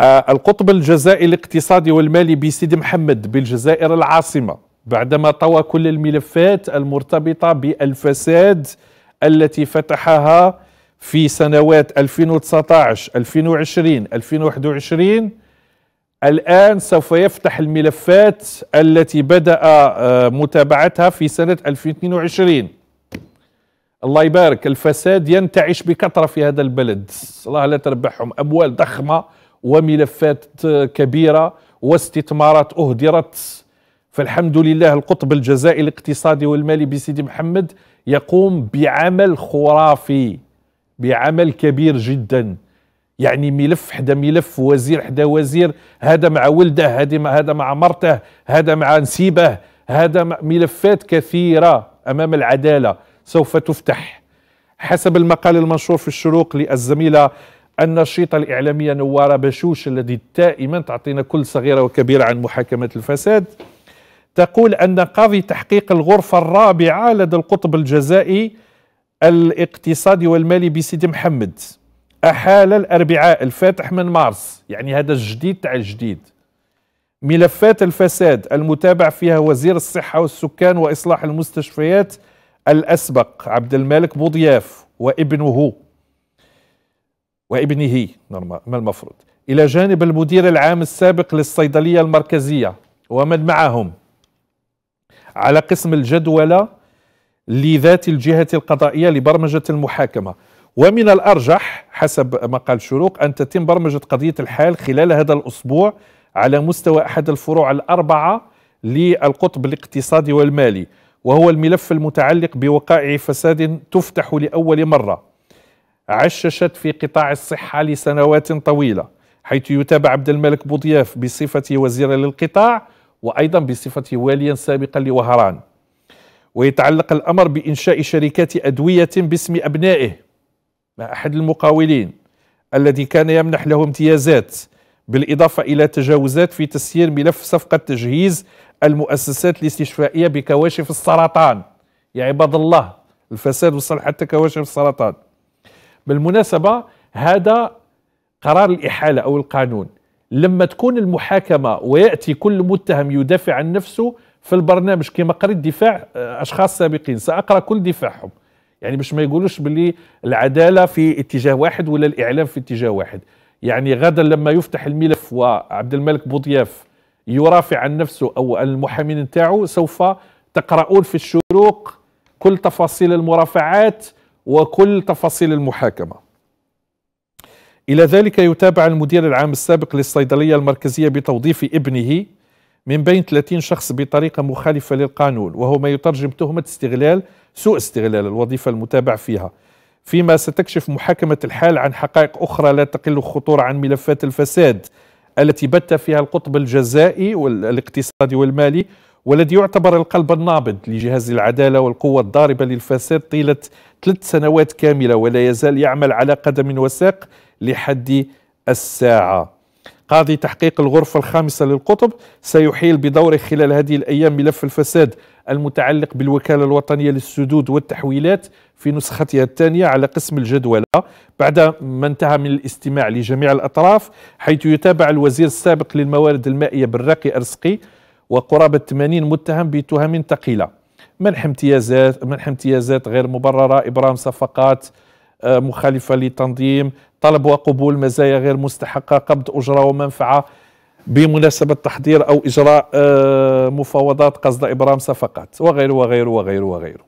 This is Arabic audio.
آه، القطب الجزائري الاقتصادي والمالي بسيدي محمد بالجزائر العاصمة بعدما طوى كل الملفات المرتبطة بالفساد التي فتحها في سنوات 2019 2020 2021 الآن سوف يفتح الملفات التي بدأ آه، متابعتها في سنة 2022 الله يبارك الفساد ينتعش بكثرة في هذا البلد الله لا تربحهم أموال ضخمة وملفات كبيرة واستثمارات أهدرت فالحمد لله القطب الجزائي الاقتصادي والمالي بسيدي محمد يقوم بعمل خرافي بعمل كبير جدا يعني ملف حدا ملف وزير حدا وزير هذا مع ولده هذا مع هذا مع مرته هذا مع نسيبه هذا ملفات كثيرة أمام العدالة سوف تفتح حسب المقال المنشور في الشروق للزميلة النشيطة الإعلامية نوارة بشوش الذي دائما تعطينا كل صغيرة وكبيرة عن محاكمة الفساد تقول أن قاضي تحقيق الغرفة الرابعة لدى القطب الجزائي الاقتصادي والمالي بسيدي محمد أحال الأربعاء الفاتح من مارس يعني هذا الجديد تاع الجديد ملفات الفساد المتابع فيها وزير الصحة والسكان وإصلاح المستشفيات الأسبق عبد الملك بوضياف وابنه وابنه ما المفروض إلى جانب المدير العام السابق للصيدلية المركزية ومن معهم على قسم الجدولة لذات الجهة القضائية لبرمجة المحاكمة ومن الأرجح حسب مقال شروق أن تتم برمجة قضية الحال خلال هذا الأسبوع على مستوى أحد الفروع الأربعة للقطب الاقتصادي والمالي وهو الملف المتعلق بوقائع فساد تفتح لأول مرة عششت في قطاع الصحة لسنوات طويلة حيث يتابع عبد الملك بوضياف بصفته وزيرا للقطاع وأيضا بصفته واليا سابقا لوهران ويتعلق الأمر بإنشاء شركات أدوية باسم أبنائه مع أحد المقاولين الذي كان يمنح له امتيازات بالإضافة إلى تجاوزات في تسيير ملف صفقة تجهيز المؤسسات الاستشفائية بكواشف السرطان يا عباد الله الفساد وصل حتى كواشف السرطان بالمناسبة هذا قرار الإحالة أو القانون لما تكون المحاكمة ويأتي كل متهم يدافع عن نفسه في البرنامج كما قريت دفاع آه، أشخاص سابقين سأقرأ كل دفاعهم يعني باش ما يقولوش باللي العدالة في اتجاه واحد ولا الإعلام في اتجاه واحد يعني غدا لما يفتح الملف وعبد الملك بوضياف يرافع عن نفسه أو المحامين نتاعو سوف تقرؤون في الشروق كل تفاصيل المرافعات وكل تفاصيل المحاكمة إلى ذلك يتابع المدير العام السابق للصيدلية المركزية بتوظيف ابنه من بين 30 شخص بطريقة مخالفة للقانون وهو ما يترجم تهمة استغلال سوء استغلال الوظيفة المتابع فيها فيما ستكشف محاكمة الحال عن حقائق أخرى لا تقل خطورة عن ملفات الفساد التي بت فيها القطب الجزائي والاقتصادي والمالي والذي يعتبر القلب النابض لجهاز العدالة والقوة الضاربة للفساد طيلة ثلاث سنوات كاملة ولا يزال يعمل على قدم وساق لحد الساعة قاضي تحقيق الغرفة الخامسة للقطب سيحيل بدوره خلال هذه الأيام ملف الفساد المتعلق بالوكالة الوطنية للسدود والتحويلات في نسختها الثانية على قسم الجدولة بعد ما انتهى من الاستماع لجميع الأطراف حيث يتابع الوزير السابق للموارد المائية بالراقي أرسقي وقرابة 80 متهم بتهم ثقيلة منح امتيازات منح امتيازات غير مبررة إبرام صفقات آه، مخالفة للتنظيم طلب وقبول مزايا غير مستحقة قبض أجرة ومنفعة بمناسبة تحضير أو إجراء آه، مفاوضات قصد إبرام صفقات وغيره وغيره وغيره وغيره